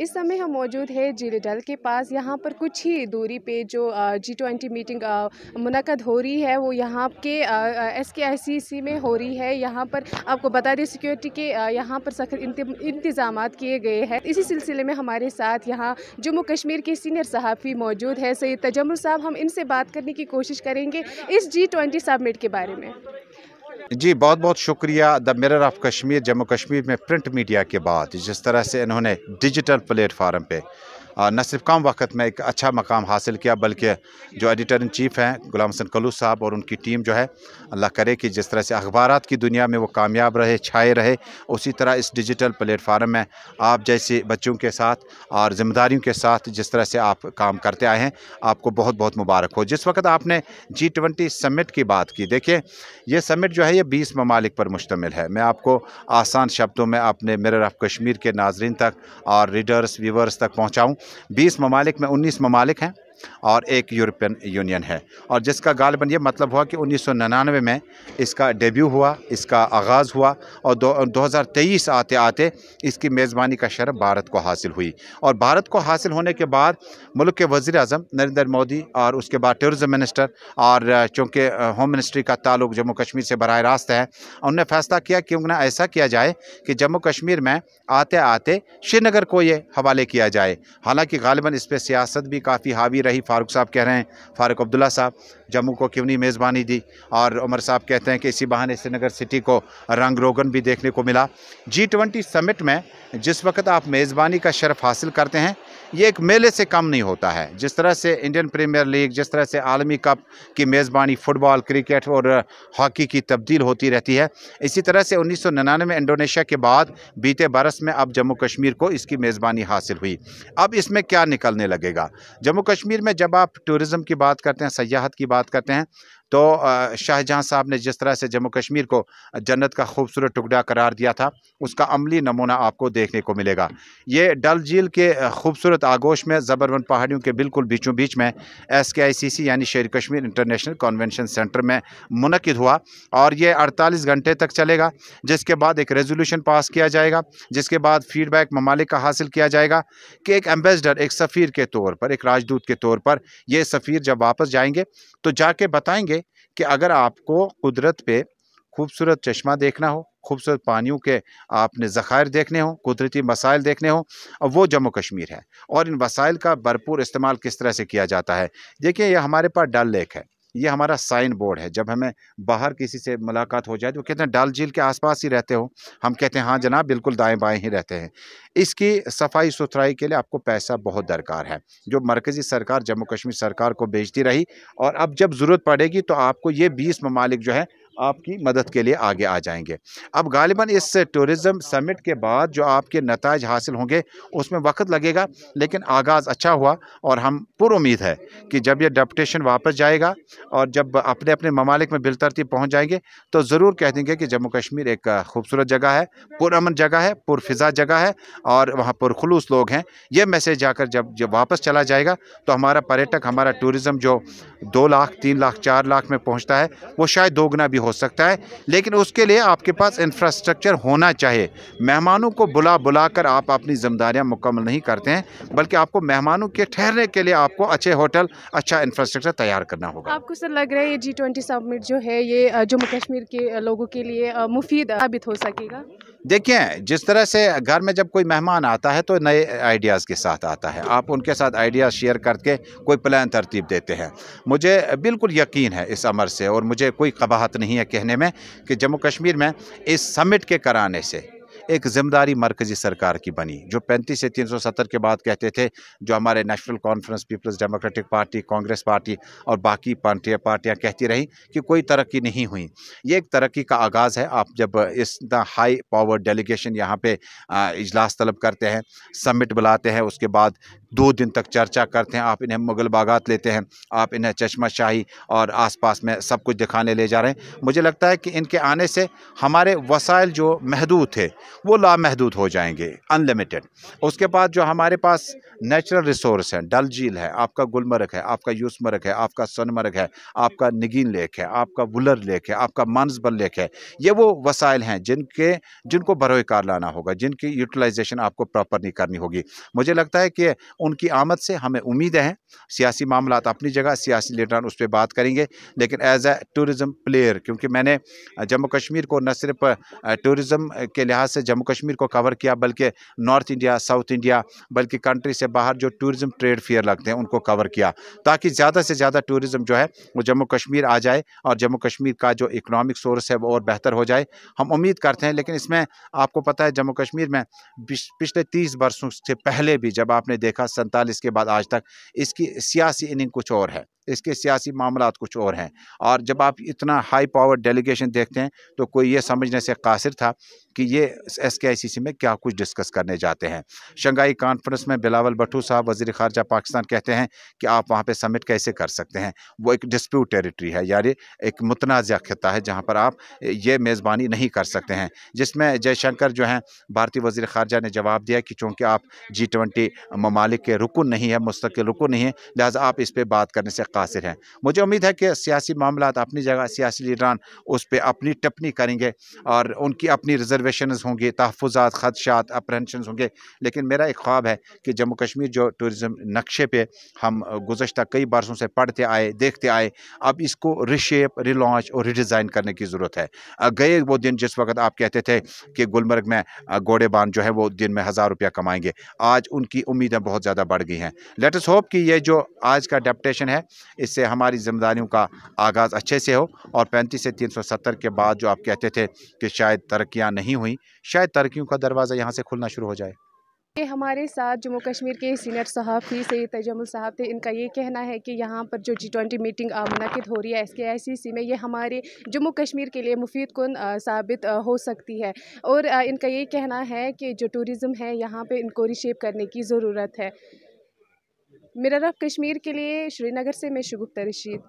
इस समय हम मौजूद है जीरे डल के पास यहाँ पर कुछ ही दूरी पे जो जी ट्वेंटी मीटिंग मुनद हो रही है वो यहाँ के एस के आई सी सी में हो रही है यहाँ पर आपको बता दें सिक्योरिटी के यहाँ पर सख्त इंतजाम किए गए हैं इसी सिलसिले में हमारे साथ यहाँ जम्मू कश्मीर के सीनियर सहाफ़ी मौजूद है सैद तजमुल साहब हम इनसे बात करने की कोशिश करेंगे इस जी ट्वेंटी के बारे में जी बहुत बहुत शुक्रिया the mirror of Kashmir Jammu Kashmir में प्रिंट मीडिया के बाद जिस तरह से इन्होंने डिजिटल प्लेटफार्म पे न सिर्फ कम वक्त में एक अच्छा मकाम हासिल किया बल्कि जो एडिटर इन चीफ़ हैं गुलाम हसन कलू साहब और उनकी टीम जो है अल्लाह करे कि जिस तरह से अखबार की दुनिया में वो कामयाब रहे छाए रहे उसी तरह इस डिजिटल प्लेटफार्म में आप जैसे बच्चों के साथ और ज़िम्मेदारियों के साथ जिस तरह से आप काम करते आए हैं आपको बहुत बहुत मुबारक हो जिस वक्त आपने जी ट्वेंटी समिट की बात की देखिए ये समिट जो है ये बीस ममालिक पर मुश्तमिल है मैं आपको आसान शब्दों में अपने मेरे रफ कश्मीर के नाजरन तक और रीडर्स व्यूवर्स तक पहुँचाऊँ बीस ममालिक में उन्नीस ममालिक हैं और एक यूरोपियन यूनियन है और जिसका गालबन ये मतलब हुआ कि उन्नीस में इसका डेब्यू हुआ इसका आगाज़ हुआ और दो हज़ार तेईस आते आते इसकी मेज़बानी का शरफ भारत को हासिल हुई और भारत को हासिल होने के बाद मुल्क के वज़ी अजम नरेंद्र मोदी और उसके बाद टूरिज़म मिनिस्टर और चूँकि होम मिनिस्ट्री का ताल्लुक जम्मू कश्मीर से बरह रास्त है उन्होंने फ़ैसला किया कि उन्हें ऐसा किया जाए कि जम्मू कश्मीर में आते आते श्रीनगर को ये हवाले किया जाए हालाँकि गालिबा इस पर सियासत भी काफ़ी हावी रही फारूक साहब कह रहे हैं फारूक अब्दुल्ला साहब जम्मू को क्यों नहीं मेज़बानी दी और उमर साहब कहते हैं कि इसी बहाने श्रीनगर सिटी को रंग रोगन भी देखने को मिला जी ट्वेंटी समिट में जिस वक्त आप मेज़बानी का शरफ हासिल करते हैं ये एक मेले से कम नहीं होता है जिस तरह से इंडियन प्रीमियर लीग जिस तरह से आलमी कप की मेज़बानी फ़ुटबॉल क्रिकेट और हॉकी की तब्दील होती रहती है इसी तरह से उन्नीस सौ निन्यानवे इंडोनेशिया के बाद बीते बरस में अब जम्मू कश्मीर को इसकी मेज़बानी हासिल हुई अब इसमें क्या निकलने लगेगा जम्मू कश्मीर में जब आप टूरिज़म की बात करते हैं सयाहत की बात करते हैं तो शाहजहाँ साहब ने जिस तरह से जम्मू कश्मीर को जन्नत का खूबसूरत टुकड़ा करार दिया था उसका अमली नमूना आपको देखने को मिलेगा ये डल झील के खूबसूरत आगोश में ज़बरवन पहाड़ियों के बिल्कुल बीचों बीच में एस के आई सी सी यानी शेर कश्मीर इंटरनेशनल कॉन्वेंशन सेंटर में मुनद हुआ और ये अड़तालीस घंटे तक चलेगा जिसके बाद एक रेजोल्यूशन पास किया जाएगा जिसके बाद फीडबैक ममालिक का हासिल किया जाएगा कि एक एम्बेसडर एक सफ़ीर के तौर पर एक राजदूत के तौर पर ये सफ़ीर जब वापस जाएंगे तो जाके बताएंगे कि अगर आपको कुदरत पे खूबसूरत चश्मा देखना हो खूबसूरत पानियों के आपने ज़खायर देखने हो, कुदरती मसाइल देखने हों और वो जम्मू कश्मीर है और इन वसाइल का भरपूर इस्तेमाल किस तरह से किया जाता है देखिए ये हमारे पास डल लेक है ये हमारा साइन बोर्ड है जब हमें बाहर किसी से मुलाकात हो जाए तो कहते हैं डाल झील के आसपास ही रहते हो हम कहते हैं हाँ जनाब बिल्कुल दाएं बाएं ही रहते हैं इसकी सफाई सुथराई के लिए आपको पैसा बहुत दरकार है जो मरकज़ी सरकार जम्मू कश्मीर सरकार को बेचती रही और अब जब ज़रूरत पड़ेगी तो आपको ये बीस ममालिक जो है आपकी मदद के लिए आगे आ जाएंगे अब गालिबा इस टूरिज़म समिट के बाद जो आपके नतज हासिल होंगे उसमें वक्त लगेगा लेकिन आगाज़ अच्छा हुआ और हम पुर उम्मीद है कि जब यह डेपटेशन वापस जाएगा और जब अपने अपने ममालिक में बिलतरती पहुँच जाएंगे तो ज़रूर कह देंगे कि जम्मू कश्मीर एक खूबसूरत जगह है पुरमन जगह है पुरफ़ा जगह है और वहाँ पुरखलूस लोग हैं यह मैसेज जाकर जब जब वापस चला जाएगा तो हमारा पर्यटक हमारा टूरिज़म जो दो लाख तीन लाख चार लाख में पहुँचता है वो शायद दोगुना भी हो हो सकता है लेकिन उसके लिए आपके पास इंफ्रास्ट्रक्चर होना चाहिए मेहमानों को बुला बुला कर आप अपनी जिम्मेदारियाँ मुकम्मल नहीं करते हैं बल्कि आपको मेहमानों के ठहरने के लिए आपको अच्छे होटल अच्छा इंफ्रास्ट्रक्चर तैयार करना होगा आपको सर लग रहा है ये जी ट्वेंटी जो है ये जम्मू कश्मीर के लोगों के लिए मुफीद साबित हो सकेगा देखिए जिस तरह से घर में जब कोई मेहमान आता है तो नए आइडियाज़ के साथ आता है आप उनके साथ आइडियाज़ शेयर करके कोई प्लान तरतीब देते हैं मुझे बिल्कुल यकीन है इस अमर से और मुझे कोई कबाहत नहीं है कहने में कि जम्मू कश्मीर में इस समिट के कराने से एक जिम्मेदारी मरकजी सरकार की बनी जो पैंतीस से तीन सौ सत्तर के बाद कहते थे जो हमारे National Conference Peoples Democratic Party Congress party और बाकी पार्टियाँ पार्टियाँ कहती रहीं कि कोई तरक्की नहीं हुई ये एक तरक्की का आगाज़ है आप जब इस हाई पावर डेलीगेशन यहाँ पर इजलास तलब करते हैं समिट बुलाते हैं उसके बाद दो दिन तक चर्चा करते हैं आप इन्हें मुगल बागात लेते हैं आप इन्हें चश्मा शाही और आसपास में सब कुछ दिखाने ले जा रहे हैं मुझे लगता है कि इनके आने से हमारे वसाइल जो महदूद थे वो लामहदूद हो जाएंगे अनलिमिटेड उसके बाद जो हमारे पास नेचुरल रिसोर्स हैं डल झील है आपका गुलमर्ग है आपका यूसमर्ग है आपका सनमर्ग है आपका निगीन लेक है आपका वुलर लेक है आपका मानसबल लेक है ये वो वसाइल हैं जिनके जिनको बरोकार लाना होगा जिनकी यूटिलाइजेशन आपको प्रॉपर नहीं करनी होगी मुझे लगता है कि उनकी आमद से हमें उम्मीद है सियासी मामला अपनी जगह सियासी लीडरान उस पर बात करेंगे लेकिन एज ए टूरिज़म प्लेयर क्योंकि मैंने जम्मू कश्मीर को न सिर्फ टूरिज़म के लिहाज से जम्मू कश्मीर को कवर किया बल्कि नॉर्थ इंडिया साउथ इंडिया बल्कि कंट्री से बाहर जो टूरिज्म ट्रेड फेयर लगते हैं उनको कवर किया ताकि ज़्यादा से ज़्यादा टूरिज़्म जो है वो जम्मू कश्मीर आ जाए और जम्मू कश्मीर का जो इकनॉमिक सोर्स है वो और बेहतर हो जाए हम उम्मीद करते हैं लेकिन इसमें आपको पता है जम्मू कश्मीर में पिछले तीस वर्षों से पहले भी जब आपने देखा सैंतालीस के बाद आज तक इसकी सियासी इनिंग कुछ और है इसके सियासी मामला कुछ और हैं और जब हाँ। आप इतना हाई पावर डेलीगेशन देखते हैं तो कोई ये समझने से कासिर था कि ये एस के आई सी सी में क्या कुछ डिस्कस करने जाते हैं शंघाई कॉन्फ्रेंस में बिलावल भट्टू साहब वजी खारजा पाकिस्तान कहते हैं कि आप वहाँ पर सबमिट कैसे कर सकते हैं वो एक डिस्प्यूट टेरिटरी है यानी एक मुतनाज़ खत्ता है जहाँ पर आप ये मेज़बानी नहीं कर सकते हैं जिसमें जयशंकर जो हैं भारतीय वजी खारजा ने जवाब दिया कि चूँकि आप जी ट्वेंटी ममालिक रुकन नहीं है मुस्तकिल रुकन नहीं है लिहाजा आप इस पर बात करने से मुतासर हैं मुझे उम्मीद है कि सियासी मामला अपनी जगह सियासी लीडरान उस पर अपनी टिप्पणी करेंगे और उनकी अपनी रिजर्वेशन होंगी तहफात खदशात अप्रहेंशन होंगे लेकिन मेरा एक ख्वाब है कि जम्मू कश्मीर जो टूरिज़म नक्शे पर हम गुजशत कई बरसों से पढ़ते आए देखते आए अब इसको रिशेप रिलॉन्च और रिडिज़ाइन करने की ज़रूरत है गए वो दिन जिस वक्त आप कहते थे कि गुलमर्ग में घोड़ेबान जो है वो दिन में हज़ार रुपया कमाएंगे आज उनकी उम्मीदें बहुत ज़्यादा बढ़ गई हैं लेटस होप कि ये जो आज का डेपटेशन है इससे हमारी जिम्मेदारियों का आगाज़ अच्छे से हो और पैंतीस से तीन सौ सत्तर के बाद जो आप कहते थे कि शायद तरक्याँ नहीं हुई शायद तरक्यों का दरवाज़ा यहाँ से खुलना शुरू हो जाए ये हमारे साथ जम्मू कश्मीर के सीनियर सहाफ़ी सैद तजमुल साहब थे इनका ये कहना है कि यहाँ पर जो जी ट्वेंटी मीटिंग मनकद हो रही है एस के आई सी सी में ये हमारे जम्मू कश्मीर के लिए मुफीद कन साबित हो सकती है और इनका ये कहना है कि जो टूरिज़म है यहाँ पर इनको रिशेप करने की ज़रूरत है मेरा रफ कश्मीर के लिए श्रीनगर से मैं शुगुप्ता रशीद